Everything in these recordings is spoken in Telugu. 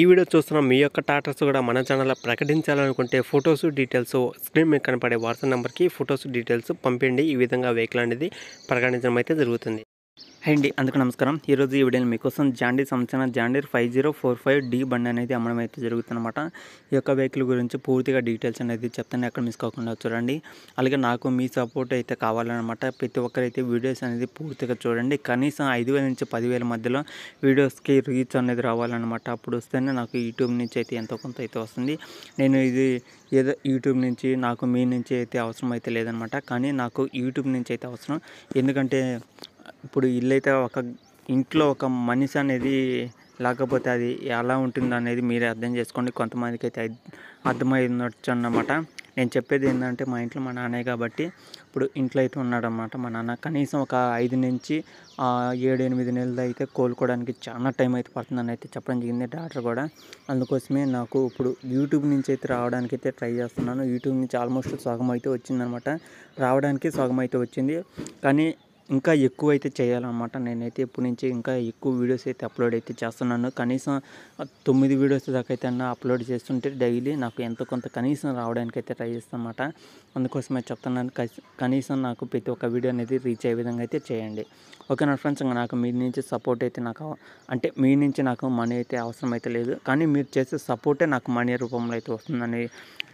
ఈ వీడియో చూస్తున్న మీ యొక్క టాటర్స్ కూడా మన ఛానల్లో ప్రకటించాలనుకుంటే ఫొటోస్ డీటెయిల్స్ స్క్రీన్ మీద కనపడే వాట్సాప్ నెంబర్కి ఫొటోస్ డీటెయిల్స్ పంపిండి ఈ విధంగా వెహికల్ అనేది ప్రకటించడం అయితే జరుగుతుంది అండి అందుకు నమస్కారం ఈరోజు ఈ వీడియోలో మీకోసం జాండీర్ సంవత్సరం John Deere five zero four five D బండి అనేది అమ్మడం అయితే జరుగుతుందన్నమాట ఈ యొక్క వెహికల్ గురించి పూర్తిగా డీటెయిల్స్ అనేది చెప్తాను ఎక్కడ మిస్ కాకుండా చూడండి అలాగే నాకు మీ సపోర్ట్ అయితే కావాలన్నమాట ప్రతి ఒక్కరైతే వీడియోస్ అనేది పూర్తిగా చూడండి కనీసం ఐదు వేల నుంచి పదివేల మధ్యలో వీడియోస్కి రీచ్ అనేది రావాలన్నమాట అప్పుడు వస్తేనే నాకు యూట్యూబ్ నుంచి అయితే ఎంతో కొంత అయితే వస్తుంది నేను ఇది ఏదో యూట్యూబ్ నుంచి నాకు మీ నుంచి అయితే అవసరం అయితే లేదనమాట కానీ నాకు యూట్యూబ్ నుంచి అయితే అవసరం ఎందుకంటే ఇప్పుడు ఇల్లు అయితే ఒక ఇంట్లో ఒక మనిషి అనేది లేకపోతే అది ఎలా ఉంటుందో అనేది మీరే అర్థం చేసుకోండి కొంతమందికి అయితే ఉండొచ్చు అన్నమాట నేను చెప్పేది ఏంటంటే మా ఇంట్లో మా నాన్నే కాబట్టి ఇప్పుడు ఇంట్లో అయితే ఉన్నాడనమాట మా నాన్న కనీసం ఒక ఐదు నుంచి ఏడు ఎనిమిది నెలలు అయితే కోలుకోవడానికి చాలా టైం అయితే పడుతుందని అయితే చెప్పడం జరిగింది డాక్టర్ కూడా అందుకోసమే నాకు ఇప్పుడు యూట్యూబ్ నుంచి అయితే రావడానికి అయితే ట్రై చేస్తున్నాను యూట్యూబ్ నుంచి ఆల్మోస్ట్ సగం అయితే వచ్చిందనమాట రావడానికి సగం అయితే వచ్చింది కానీ ఇంకా ఎక్కువ అయితే చేయాలన్నమాట నేనైతే ఎప్పటి నుంచి ఇంకా ఎక్కువ వీడియోస్ అయితే అప్లోడ్ అయితే చేస్తున్నాను కనీసం తొమ్మిది వీడియోస్ దాకా అయితే అన్న అప్లోడ్ చేస్తుంటే డైలీ నాకు ఎంతో కొంత కనీసం రావడానికి అయితే ట్రై అనమాట అందుకోసమే చెప్తున్నాను కనీసం నాకు ప్రతి ఒక్క వీడియో అనేది రీచ్ అయ్యే విధంగా అయితే చేయండి ఓకే నా ఫ్రెండ్స్ ఇంకా నాకు మీ నుంచి సపోర్ట్ అయితే నాకు అంటే మీ నుంచి నాకు మనీ అయితే అవసరం అయితే లేదు కానీ మీరు చేసే సపోర్టే నాకు మనీ రూపంలో అయితే వస్తుందని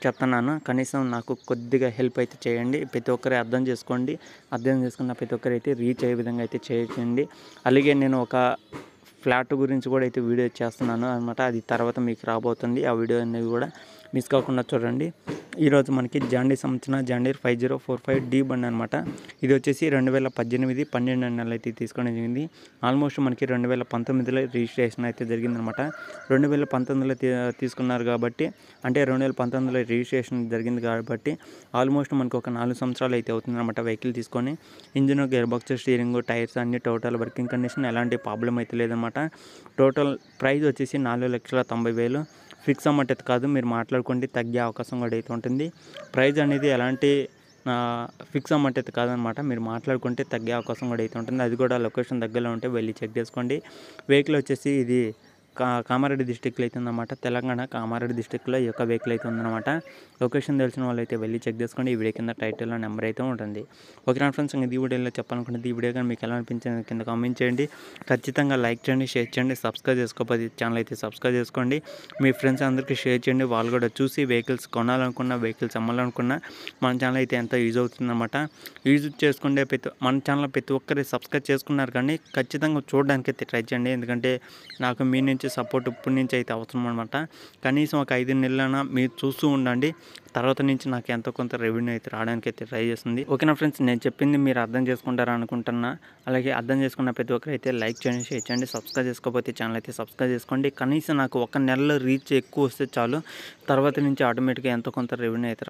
చెప్తున్నాను కనీసం నాకు కొద్దిగా హెల్ప్ అయితే చేయండి ప్రతి ఒక్కరే అర్థం చేసుకోండి అర్థం చేసుకున్న ప్రతి ఒక్కరు అయితే రీచ్ అయ్యే విధంగా అయితే చేయండి అలాగే నేను ఒక ఫ్లాట్ గురించి కూడా అయితే వీడియో చేస్తున్నాను అనమాట అది తర్వాత మీకు రాబోతుంది ఆ వీడియో అనేది కూడా మిస్ కాకుండా చూడండి ఈరోజు మనకి జాండీ అమ్ముతున్న John Deere five zero four five D బండ్ అనమాట ఇది వచ్చేసి రెండు వేల పద్దెనిమిది పన్నెండు నెలలు అయితే తీసుకోవడం జరిగింది ఆల్మోస్ట్ మనకి రెండు వేల పంతొమ్మిదిలో రిజిస్ట్రేషన్ అయితే జరిగిందనమాట రెండు వేల పంతొమ్మిదిలో తీసుకున్నారు కాబట్టి అంటే రెండు వేల పంతొమ్మిదిలో రిజిస్ట్రేషన్ జరిగింది కాబట్టి ఆల్మోస్ట్ మనకు ఒక నాలుగు సంవత్సరాలు అయితే అవుతుందన్నమాట వెహికల్ తీసుకొని engine gearbox steering tyres అన్ని టోటల్ వర్కింగ్ కండిషన్ ఎలాంటి ప్రాబ్లం అయితే లేదనమాట టోటల్ ప్రైస్ వచ్చేసి నాలుగు లక్షల తొంభై వేలు ఫిక్స్ అమౌంట్ అయితే కాదు మీరు మాట్లాడుకోండి తగ్గే అవకాశం కూడా అయితే ఉంటుంది ప్రైజ్ అనేది ఎలాంటి ఫిక్స్ అమౌంట్ అయితే కాదనమాట మీరు మాట్లాడుకుంటే తగ్గే అవకాశం కూడా అయితే ఉంటుంది అది కూడా లొకేషన్ దగ్గరలో ఉంటే వెళ్ళి చెక్ చేసుకోండి వెహికల్ వచ్చేసి ఇది కా కామారెడ్డి డిస్టిక్లో అయితే ఉందన్నమాట తెలంగాణ కామారెడ్డి డిస్టిక్లో ఈ యొక్క వెహికల్ అయితే ఉందన్నమాట లొకేషన్ తెలిసిన వాళ్ళు అయితే వెళ్ళి చెక్ చేసుకోండి ఈ వీడియో కింద టైటిల్లో నెంబర్ అయితే ఉంటుంది ఓకే నా ఫ్రెండ్స్ ఈ వీడియోలో చెప్పాలనుకుంటుంది ఈ వీడియో కానీ మీకు ఎలా అనిపించింది కింద కామెంట్ చేయండి ఖచ్చితంగా లైక్ చేయండి షేర్ చేయండి సబ్స్క్రైబ్ చేసుకోకపోతే ఛానల్ అయితే సబ్స్క్రైబ్ చేసుకోండి మీ ఫ్రెండ్స్ అందరికీ షేర్ చేయండి వాళ్ళు కూడా చూసి వెహికల్స్ కొనాలనుకున్న వెహికల్స్ అమ్మాలనుకున్న మన ఛానల్ అయితే ఎంతో యూజ్ అవుతుందన్నమాట యూజ్ చేసుకుంటే ప్రతి మన ఛానల్ ప్రతి ఒక్కరి సబ్స్క్రైబ్ చేసుకున్నారు కానీ ఖచ్చితంగా చూడడానికి అయితే ట్రై చేయండి ఎందుకంటే నాకు మీ నుంచి నుంచి సపోర్ట్ ఇప్పటి నుంచి అయితే అవసరం అనమాట కనీసం ఒక ఐదు నెలలైనా మీరు చూస్తూ ఉండండి తర్వాత నుంచి నాకు ఎంత కొంత రెవెన్యూ అయితే రావడానికి అయితే ట్రై చేస్తుంది ఓకేనా ఫ్రెండ్స్ నేను చెప్పింది మీరు అర్థం చేసుకుంటారా అనుకుంటున్నా అలాగే అర్థం చేసుకున్న ప్రతి ఒక్కరు అయితే లైక్ చేయండి షేర్ చేయండి సబ్స్క్రైబ్ చేసుకోకపోతే ఛానల్ అయితే సబ్స్క్రైబ్ చేసుకోండి కనీసం నాకు ఒక నెలలో రీచ్ ఎక్కువ వస్తే చాలు తర్వాత నుంచి ఆటోమేటిక్గా ఎంత కొంత రెవెన్యూ అయితే